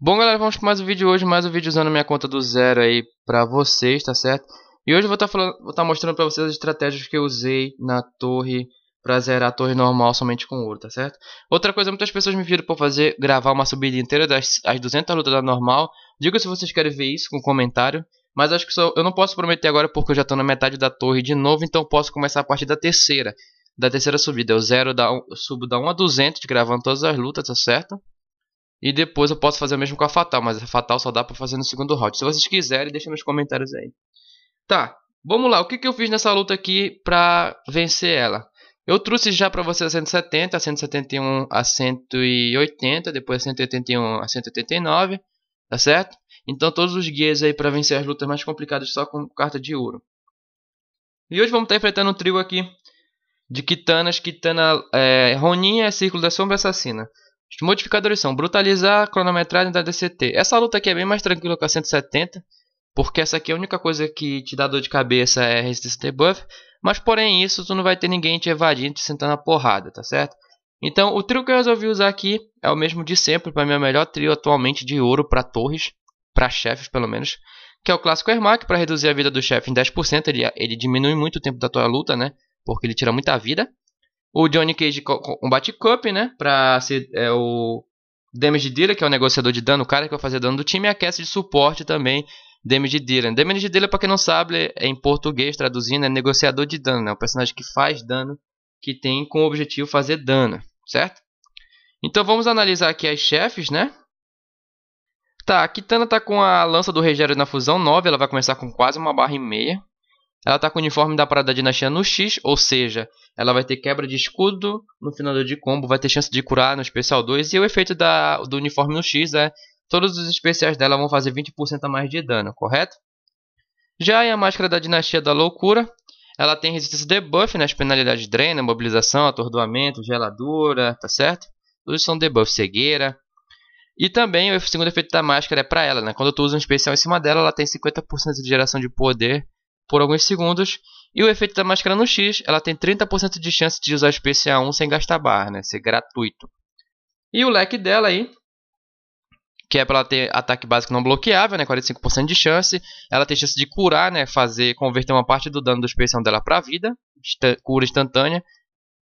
Bom galera, vamos para mais um vídeo hoje, mais um vídeo usando minha conta do zero aí para vocês, tá certo? E hoje eu vou estar tá tá mostrando para vocês as estratégias que eu usei na torre para zerar a torre normal somente com ouro, tá certo? Outra coisa, muitas pessoas me pediram para fazer, gravar uma subida inteira das as 200 lutas da normal. Diga se vocês querem ver isso com comentário. Mas acho que só, eu não posso prometer agora porque eu já estou na metade da torre de novo, então posso começar a partir da terceira. Da terceira subida, eu zero da, eu subo da 1 a 200, gravando todas as lutas, tá certo? E depois eu posso fazer o mesmo com a Fatal, mas a Fatal só dá pra fazer no segundo round. Se vocês quiserem, deixem nos comentários aí. Tá, vamos lá. O que, que eu fiz nessa luta aqui pra vencer ela? Eu trouxe já pra vocês a 170, a 171 a 180, depois a 181 a 189, tá certo? Então todos os guias aí pra vencer as lutas mais complicadas só com carta de ouro. E hoje vamos estar tá enfrentando um trio aqui de Kitanas, Kitana é, Roninha e Círculo da Sombra Assassina. Os modificadores são brutalizar, cronometragem da DCT. Essa luta aqui é bem mais tranquila que a 170, porque essa aqui é a única coisa que te dá dor de cabeça é resistência buff. mas porém isso tu não vai ter ninguém te evadindo, te sentando a porrada, tá certo? Então o trio que eu resolvi usar aqui é o mesmo de sempre, para mim é o melhor trio atualmente de ouro para torres, para chefes pelo menos, que é o clássico Ermac, para reduzir a vida do chefe em 10%, ele, ele diminui muito o tempo da tua luta, né? Porque ele tira muita vida. O Johnny Cage combate Cup, né? Pra ser é, o Damage Dealer, que é o negociador de dano, o cara que vai fazer dano do time, e a Cassie de suporte também, Damage Dealer. Damage Dealer, pra quem não sabe, é em português, traduzindo, é negociador de dano, né? O personagem que faz dano, que tem como objetivo fazer dano, certo? Então vamos analisar aqui as chefes, né? Tá, a Kitana tá com a lança do Regério na fusão 9, ela vai começar com quase uma barra e meia. Ela está com o uniforme da parada da dinastia no X, ou seja, ela vai ter quebra de escudo no final de combo, vai ter chance de curar no especial 2. E o efeito da, do uniforme no X é todos os especiais dela vão fazer 20% a mais de dano, correto? Já em a máscara da dinastia da loucura, ela tem resistência debuff nas né, penalidades drena, mobilização, atordoamento, geladura, tá certo? Todos são debuff, cegueira. E também o segundo efeito da máscara é para ela, né? Quando tu usa um especial em cima dela, ela tem 50% de geração de poder por alguns segundos. E o efeito da máscara no X, ela tem 30% de chance de usar o especial 1 sem gastar barra, né? Ser gratuito. E o leque dela aí, que é para ela ter ataque básico não bloqueável, né, 45% de chance. Ela tem chance de curar, né, fazer converter uma parte do dano do especial dela para vida, cura instantânea.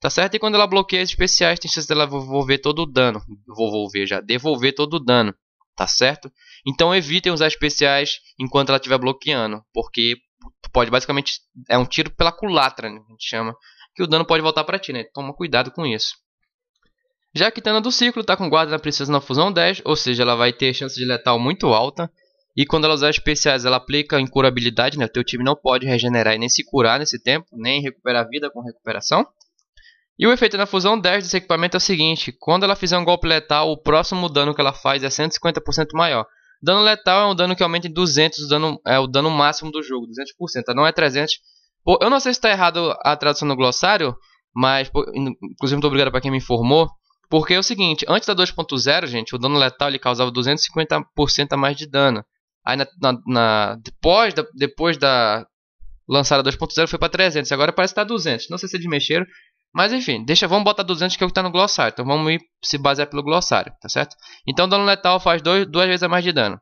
Tá certo? E quando ela bloqueia especiais, tem chance dela devolver todo o dano. Devolver já, devolver todo o dano. Tá certo? Então evitem usar especiais enquanto ela estiver bloqueando, porque tu pode basicamente. É um tiro pela culatra, né, a gente chama. Que o dano pode voltar para ti, né? Toma cuidado com isso. Já a Kitana do Ciclo está com guarda na princesa na fusão 10, ou seja, ela vai ter chance de letal muito alta. E quando ela usar especiais, ela aplica incurabilidade, né? O teu time não pode regenerar e nem se curar nesse tempo, nem recuperar vida com recuperação. E o efeito na fusão 10 desse equipamento é o seguinte: quando ela fizer um golpe letal, o próximo dano que ela faz é 150% maior. Dano letal é um dano que aumenta em 200, o dano, é o dano máximo do jogo, 200%, tá? não é 300. Pô, eu não sei se está errado a tradução no glossário, mas, pô, inclusive, muito obrigado para quem me informou. Porque é o seguinte, antes da 2.0, gente, o dano letal ele causava 250% a mais de dano. Aí na, na, na depois, da, depois da lançada 2.0 foi para 300, agora parece que tá 200. Não sei se eles mexeram, mas enfim, deixa, vamos botar 200 que é o que está no glossário. Então vamos ir se basear pelo glossário, tá certo? Então dano letal faz dois, duas vezes a mais de dano.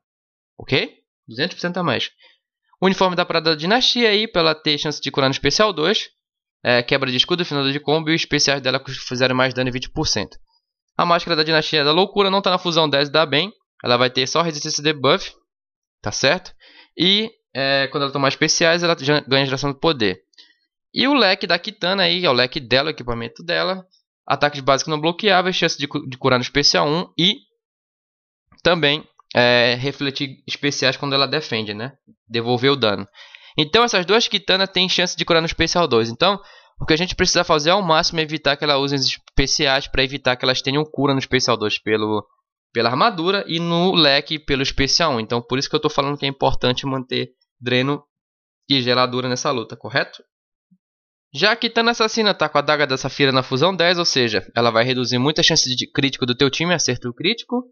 Ok? 200% a mais. O uniforme da Parada da Dinastia aí, pela ter chance de curar no especial 2. É, quebra de escudo, final de combo e os especiais dela fizeram mais dano em 20%. A máscara da Dinastia é da Loucura não está na fusão 10 dá bem. Ela vai ter só resistência de buff, tá certo? E é, quando ela tomar especiais, ela ganha geração de poder. E o leque da Kitana aí, é o leque dela, o equipamento dela. base que não bloqueava chance de, de curar no especial 1 e também é, refletir especiais quando ela defende, né? Devolver o dano. Então essas duas Kitanas têm chance de curar no especial 2. Então, o que a gente precisa fazer ao máximo é evitar que ela use os especiais para evitar que elas tenham cura no especial 2 pelo, pela armadura e no leque pelo especial 1. Então, por isso que eu estou falando que é importante manter dreno e geladura nessa luta, correto? Já que Tana Assassina tá com a Daga da Safira na fusão 10, ou seja, ela vai reduzir muita chance de crítico do teu time, acerto crítico.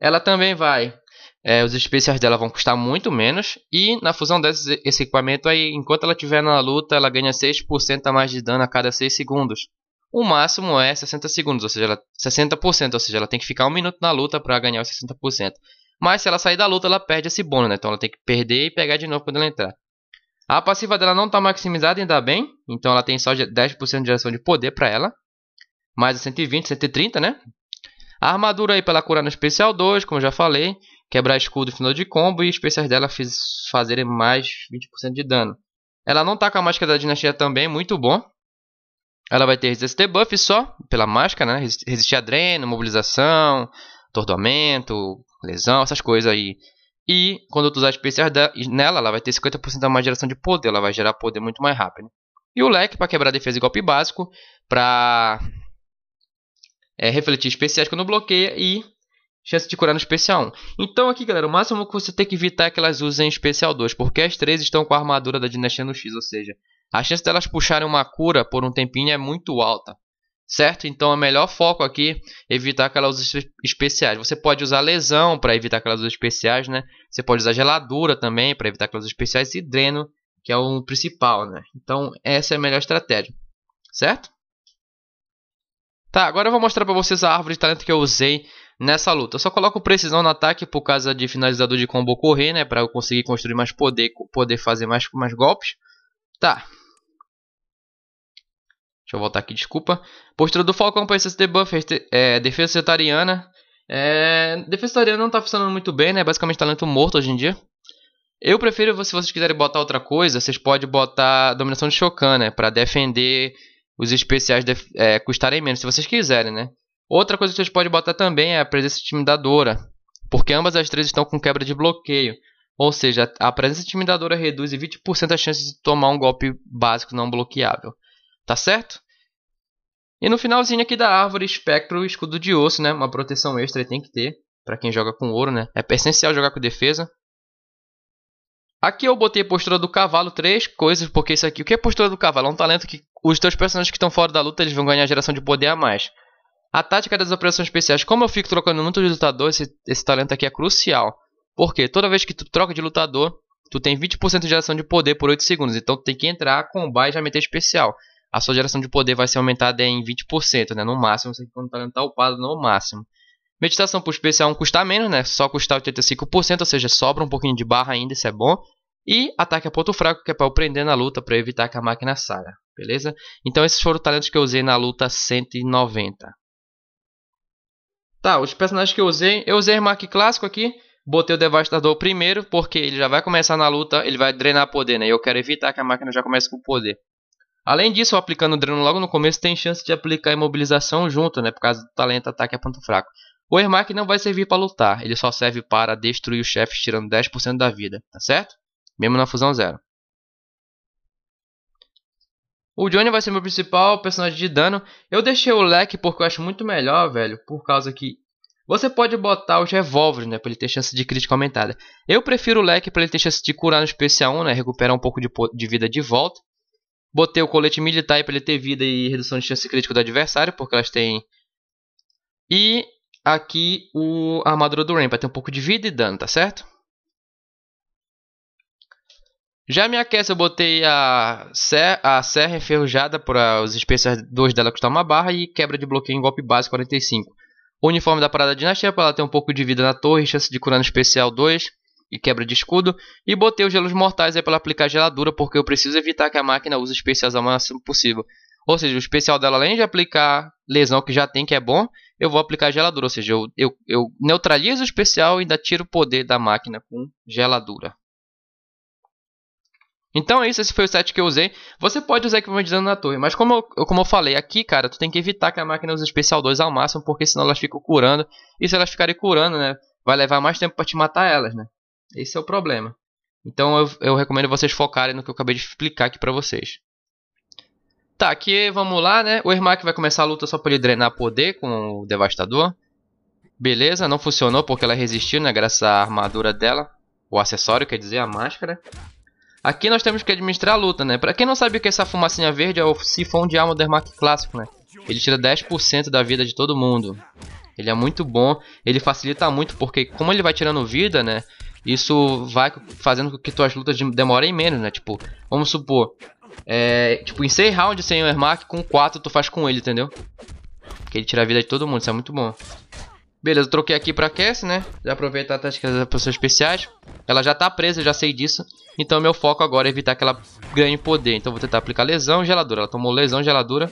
Ela também vai... É, os especiais dela vão custar muito menos. E na fusão 10, esse equipamento aí, enquanto ela estiver na luta, ela ganha 6% a mais de dano a cada 6 segundos. O máximo é 60 segundos, ou seja, ela, 60%, ou seja, ela tem que ficar um minuto na luta para ganhar os 60%. Mas se ela sair da luta, ela perde esse bônus, né? Então ela tem que perder e pegar de novo quando ela entrar. A passiva dela não está maximizada, ainda bem. Então ela tem só 10% de geração de poder para ela. Mais 120, 130, né? A armadura aí pela curar no especial 2, como eu já falei. Quebrar escudo no final de combo e especiais dela fiz, fazerem mais 20% de dano. Ela não tá com a máscara da dinastia também, muito bom. Ela vai ter resistência debuff só, pela máscara, né? Resistir a dreno, mobilização, atordoamento, lesão, essas coisas aí e quando tu usar especiais nela, ela vai ter 50% mais geração de poder, ela vai gerar poder muito mais rápido. E o leque para quebrar defesa e golpe básico, para é, refletir especiais quando bloqueia e chance de curar no especial 1. Então aqui, galera, o máximo que você tem que evitar é que elas usem especial 2, porque as três estão com a armadura da dinastia no X, ou seja, a chance delas puxarem uma cura por um tempinho é muito alta certo? Então é melhor foco aqui evitar aquelas usas especiais. Você pode usar lesão para evitar aquelas usas especiais, né? Você pode usar geladura também para evitar aquelas usas especiais e dreno, que é o principal, né? Então essa é a melhor estratégia, certo? Tá, agora eu vou mostrar para vocês a árvore de talento que eu usei nessa luta. Eu só coloco precisão no ataque por causa de finalizador de combo correr, né? Para eu conseguir construir mais poder, poder fazer mais, mais golpes. Tá, Deixa eu voltar aqui, desculpa. Postura do Falcão para esse debuff, é, defesa setariana. É, defesa setariana não tá funcionando muito bem, né? Basicamente talento morto hoje em dia. Eu prefiro, se vocês quiserem botar outra coisa, vocês podem botar dominação de Shokan, né? Pra defender os especiais é, custarem menos, se vocês quiserem, né? Outra coisa que vocês podem botar também é a presença intimidadora. Porque ambas as três estão com quebra de bloqueio. Ou seja, a presença intimidadora reduz em 20% as chances de tomar um golpe básico não bloqueável. Tá certo? E no finalzinho aqui da árvore, espectro, escudo de osso, né? Uma proteção extra tem que ter para quem joga com ouro, né? É essencial jogar com defesa. Aqui eu botei postura do cavalo, três coisas, porque isso aqui... O que é postura do cavalo? É um talento que os teus personagens que estão fora da luta, eles vão ganhar geração de poder a mais. A tática das operações especiais, como eu fico trocando muito de lutador, esse, esse talento aqui é crucial. Porque toda vez que tu troca de lutador, tu tem 20% de geração de poder por 8 segundos. Então tu tem que entrar, combate e já meter especial a sua geração de poder vai ser aumentada em 20%, né? No máximo, você quando tá tá upado no máximo. Meditação por especial custa menos, né? Só custa 85%, ou seja, sobra um pouquinho de barra ainda, isso é bom. E ataque a ponto fraco, que é para eu prender na luta, para evitar que a máquina saia, beleza? Então esses foram os talentos que eu usei na luta 190. Tá, os personagens que eu usei, eu usei Mark Clássico aqui, botei o Devastador primeiro, porque ele já vai começar na luta, ele vai drenar poder, né? E eu quero evitar que a máquina já comece com poder. Além disso, aplicando o dreno logo no começo, tem chance de aplicar a imobilização junto, né? Por causa do talento ataque a é ponto fraco. O Ermac não vai servir para lutar, ele só serve para destruir os chefes tirando 10% da vida, tá certo? Mesmo na fusão zero. O Johnny vai ser meu principal personagem de dano. Eu deixei o leque porque eu acho muito melhor, velho, por causa que você pode botar os revólveres, né, para ele ter chance de crítica aumentada. Eu prefiro o leque para ele ter chance de curar no especial 1, né, recuperar um pouco de, de vida de volta. Botei o colete militar para ele ter vida e redução de chance crítica do adversário, porque elas têm. E aqui o a armadura do Rain, para ter um pouco de vida e dano, tá certo? Já me aquece, eu botei a, ser, a serra enferrujada para os especiais 2 dela custar uma barra e quebra de bloqueio em golpe base 45. O uniforme da parada dinastia para ela ter um pouco de vida na torre, chance de curar no especial 2 e quebra de escudo. E botei os gelos mortais aí para aplicar geladura, porque eu preciso evitar que a máquina use especiais ao máximo possível. Ou seja, o especial dela, além de aplicar lesão que já tem, que é bom, eu vou aplicar geladura. Ou seja, eu, eu, eu neutralizo o especial e ainda tiro o poder da máquina com geladura. Então é isso, esse foi o set que eu usei. Você pode usar equipamento de dano na torre, mas como eu, como eu falei aqui, cara, tu tem que evitar que a máquina use especial 2 ao máximo, porque senão elas ficam curando. E se elas ficarem curando, né, vai levar mais tempo para te matar elas, né. Esse é o problema. Então eu, eu recomendo vocês focarem no que eu acabei de explicar aqui para vocês. Tá, aqui vamos lá, né? O Ermac vai começar a luta só pra ele drenar poder com o Devastador. Beleza, não funcionou porque ela resistiu, né? Graças à armadura dela. O acessório, quer dizer, a máscara. Aqui nós temos que administrar a luta, né? Pra quem não sabe o que é essa fumacinha verde é o sifão de arma do Ermac clássico, né? Ele tira 10% da vida de todo mundo. Ele é muito bom, ele facilita muito porque como ele vai tirando vida, né? Isso vai fazendo com que tuas lutas demorem menos, né? Tipo, vamos supor, é, tipo, em 6 rounds sem o Ermac, com 4 tu faz com ele, entendeu? Porque ele tira a vida de todo mundo, isso é muito bom. Beleza, troquei aqui pra Cass, né? Já aproveitar a tática das pessoas especiais. Ela já tá presa, eu já sei disso. Então meu foco agora é evitar que ela ganhe poder. Então vou tentar aplicar lesão geladura. Ela tomou lesão geladura.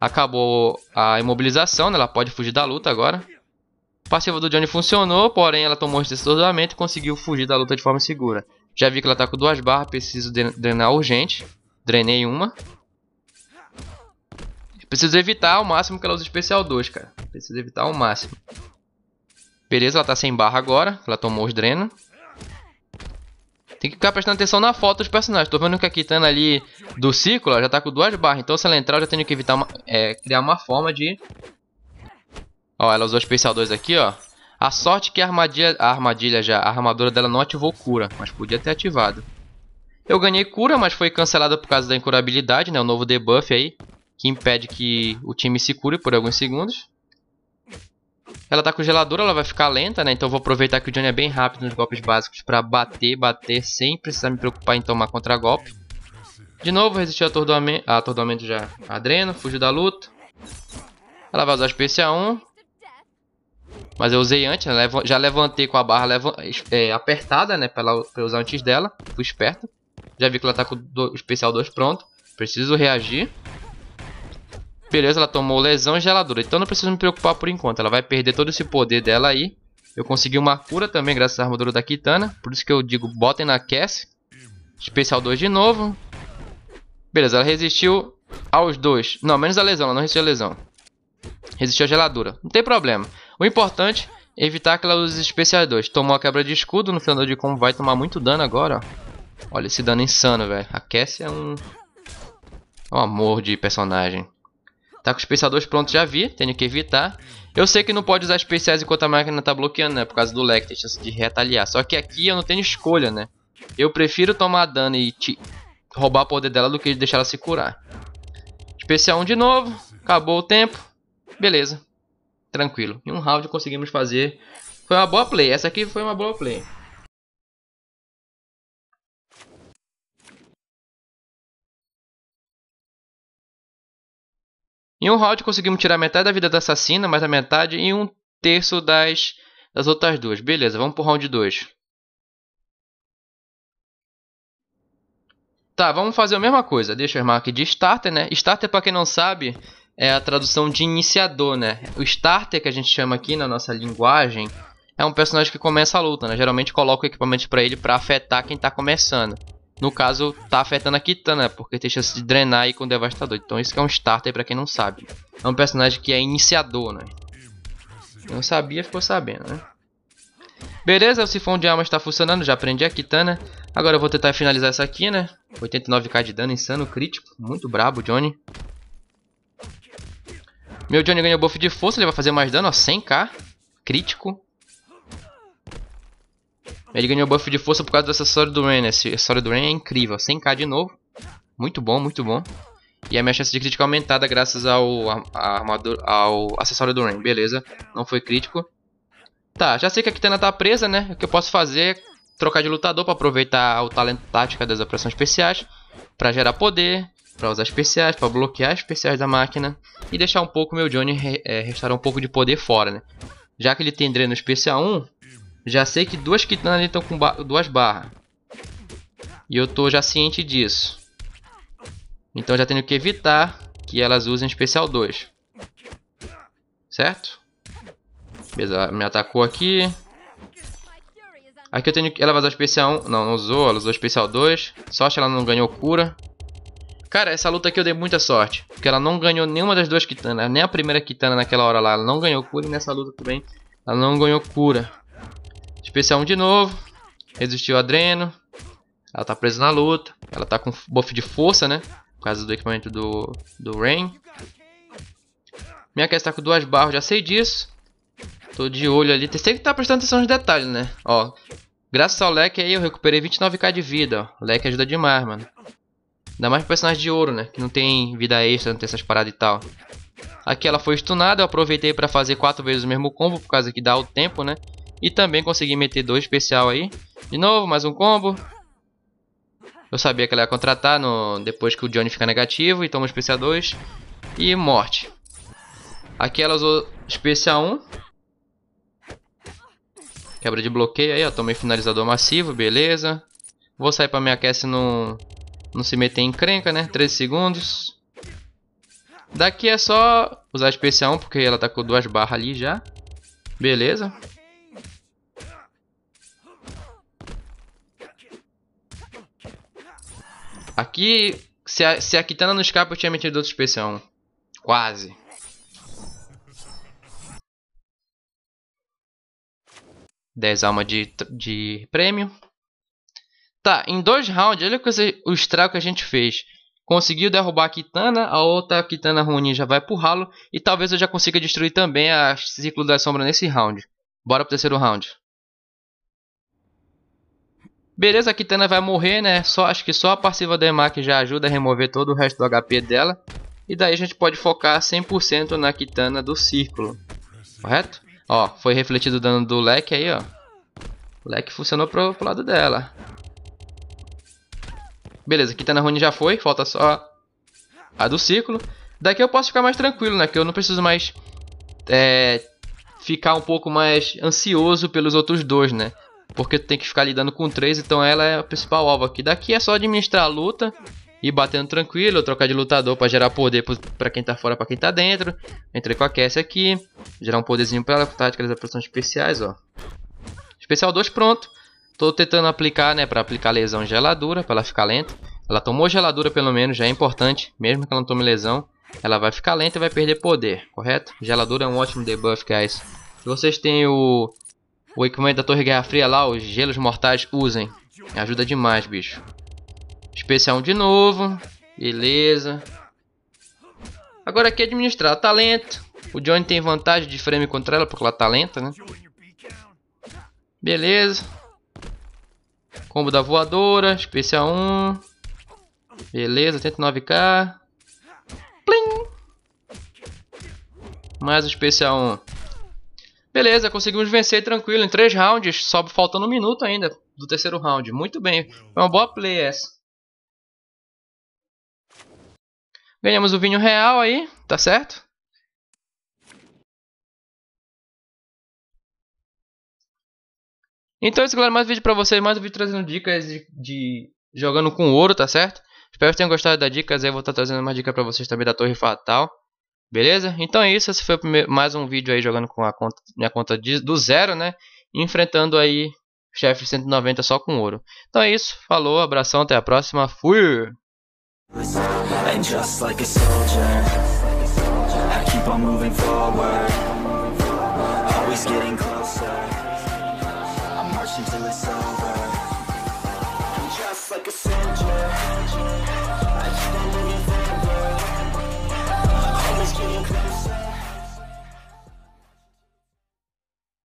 Acabou a imobilização, né? Ela pode fugir da luta agora. Passiva do Johnny funcionou, porém ela tomou um estacionamento e conseguiu fugir da luta de forma segura. Já vi que ela tá com duas barras, preciso drenar urgente. Drenei uma. Preciso evitar ao máximo que ela use especial 2, cara. Preciso evitar ao máximo. Beleza, ela tá sem barra agora. Ela tomou os drenos. Tem que ficar prestando atenção na foto dos personagens. Tô vendo que a Kitana ali do círculo já tá com duas barras. Então se ela entrar, eu já tenho que evitar uma, é, criar uma forma de Ó, ela usou o especial 2 aqui, ó. A sorte que a armadilha, a armadilha já, a armadura dela não ativou cura, mas podia ter ativado. Eu ganhei cura, mas foi cancelada por causa da incurabilidade, né? O novo debuff aí, que impede que o time se cure por alguns segundos. Ela tá com geladura, ela vai ficar lenta, né? Então vou aproveitar que o Johnny é bem rápido nos golpes básicos pra bater, bater, sem precisar me preocupar em tomar contra-golpe. De novo, resistiu a atordoamento, atordoamento já. Adreno, fugiu da luta. Ela vai usar a especial 1. Mas eu usei antes, né? já levantei com a barra é, apertada, né? Pra, pra, usar antes dela. Fui esperto. Já vi que ela tá com o especial 2 pronto. Preciso reagir. Beleza, ela tomou lesão e geladura. Então não preciso me preocupar por enquanto. Ela vai perder todo esse poder dela aí. Eu consegui uma cura também graças à armadura da Kitana. Por isso que eu digo, botem na Cass. Especial 2 de novo. Beleza, ela resistiu aos dois. Não, menos a lesão. Ela não resistiu a lesão. Resistiu a geladura. Não tem problema. O importante é evitar aquelas especial 2. Tomou a quebra de escudo no final de como vai tomar muito dano agora. Olha esse dano insano, velho. A Cassie é um... É um amor de personagem. Tá com os pensadores prontos, já vi. Tenho que evitar. Eu sei que não pode usar especiais enquanto a máquina tá bloqueando, né? Por causa do leque, tem chance de retaliar. Só que aqui eu não tenho escolha, né? Eu prefiro tomar dano e roubar o poder dela do que deixar ela se curar. Especial 1 de novo. Acabou o tempo. Beleza tranquilo. Em um round conseguimos fazer. Foi uma boa play. Essa aqui foi uma boa play. Em um round conseguimos tirar metade da vida da assassina, mais a metade e um terço das, das outras duas. Beleza, vamos pro round 2. Tá, vamos fazer a mesma coisa. Deixa eu armar aqui de starter, né? Starter, pra quem não sabe, é a tradução de iniciador, né? O starter que a gente chama aqui na nossa linguagem é um personagem que começa a luta, né? Geralmente coloca equipamento para ele para afetar quem tá começando. No caso, tá afetando a Kitana, né? porque tem chance de drenar aí com o Devastador. Então isso que é um starter para quem não sabe. É um personagem que é iniciador, né? Não sabia, ficou sabendo, né? Beleza, o sifão de alma está funcionando, já aprendi a Kitana. Agora eu vou tentar finalizar essa aqui, né? 89k de dano insano, crítico. Muito brabo, Johnny. Meu Johnny ganhou buff de força, ele vai fazer mais dano, ó, 100k. Crítico. Ele ganhou buff de força por causa do acessório né? do Ren, Esse acessório do Ren é incrível, 100k de novo. Muito bom, muito bom. E a minha chance de crítico é aumentada graças ao, a, a armadura, ao acessório do Ren, beleza. Não foi crítico. Tá, já sei que a Kitana tá presa, né? O que eu posso fazer é trocar de lutador pra aproveitar o talento tática das operações especiais. Pra gerar poder, para usar especiais, para bloquear especiais da máquina e deixar um pouco meu Johnny é, restaurar um pouco de poder fora, né? Já que ele tem dreno especial 1, já sei que duas kitanas estão com ba duas barras. E eu tô já ciente disso. Então já tenho que evitar que elas usem especial 2. Certo? Beleza, me atacou aqui. Aqui eu tenho que... Ela vai usar especial 1. Não, não usou. Ela usou especial 2. Só se ela não ganhou cura. Cara, essa luta aqui eu dei muita sorte. Porque ela não ganhou nenhuma das duas kitanas. Né? Nem a primeira kitana naquela hora lá. Ela não ganhou cura. E nessa luta também ela não ganhou cura. Especial 1 de novo. Resistiu a dreno. Ela tá presa na luta. Ela tá com buff de força, né? Por causa do equipamento do, do Rain. Minha questão tá com duas barras, já sei disso. Tô de olho ali. Tem que estar tá prestando atenção nos detalhes, né? Ó. Graças ao leque aí eu recuperei 29k de vida, ó. O leque ajuda demais, mano. Ainda mais personagem de ouro, né? Que não tem vida extra, não tem essas paradas e tal. Aqui ela foi stunada, eu aproveitei para fazer quatro vezes o mesmo combo, por causa que dá o tempo, né? E também consegui meter dois especial aí. De novo, mais um combo. Eu sabia que ela ia contratar no... depois que o Johnny fica negativo e toma o especial 2. E morte. Aqui ela usou especial 1. Quebra de bloqueio aí, ó. Tomei finalizador massivo, beleza. Vou sair pra minha aquece no... Não se meter em encrenca, né? 13 segundos. Daqui é só usar a especial, porque ela tá com duas barras ali já. Beleza. Aqui, se a, se a Kitana não escapa, eu tinha metido outro especial. Quase. Dez almas de, de prêmio. Tá, em dois rounds, olha o estrago que a gente fez. Conseguiu derrubar a Kitana, a outra Kitana Ronin já vai pro ralo. E talvez eu já consiga destruir também a Ciclo da Sombra nesse round. Bora pro terceiro round. Beleza, a Kitana vai morrer, né? Só, acho que só a passiva da Emak já ajuda a remover todo o resto do HP dela. E daí a gente pode focar 100% na Kitana do círculo. Correto? Ó, foi refletido o dano do leque aí, ó. O leque funcionou pro, pro lado dela. Beleza, Kitana Rune já foi, falta só a do ciclo. Daqui eu posso ficar mais tranquilo, né? Que eu não preciso mais é, ficar um pouco mais ansioso pelos outros dois, né? Porque tem que ficar lidando com três, então ela é a principal alvo aqui. Daqui é só administrar a luta e batendo tranquilo, trocar de lutador para gerar poder para quem tá fora, para quem tá dentro. Entrei com a Cassie aqui, gerar um poderzinho para ela, táticas das operações especiais, ó. Especial 2 pronto. Tô tentando aplicar, né, para aplicar lesão geladura, para ela ficar lenta. Ela tomou geladura pelo menos, já é importante, mesmo que ela não tome lesão. Ela vai ficar lenta e vai perder poder, correto? Geladura é um ótimo debuff, guys. Se vocês têm o, o equipamento da Torre Guerra Fria lá, os gelos mortais, usem. Ajuda demais, bicho. Especial de novo. Beleza. Agora aqui é administrar, administrar talento. Tá o Johnny tem vantagem de frame contra ela, porque ela tá lenta, né? Beleza. Combo da voadora, especial 1. Beleza, 109k. Plim! Mais o especial 1. Beleza, conseguimos vencer tranquilo em 3 rounds, só faltando um minuto ainda do terceiro round. Muito bem, foi uma boa play essa. Ganhamos o vinho real aí, tá certo? Então é isso, galera. Mais um vídeo pra vocês. Mais um vídeo trazendo dicas de, de jogando com ouro, tá certo? Espero que tenham gostado das dicas. Aí eu vou estar tá trazendo mais dicas pra vocês também da Torre Fatal. Beleza? Então é isso. Esse foi primeiro, mais um vídeo aí jogando com a conta, minha conta de, do zero, né? Enfrentando aí chefe 190 só com ouro. Então é isso. Falou, abração, até a próxima. Fui! keep on moving forward Always getting closer until it's over I'm just like a soldier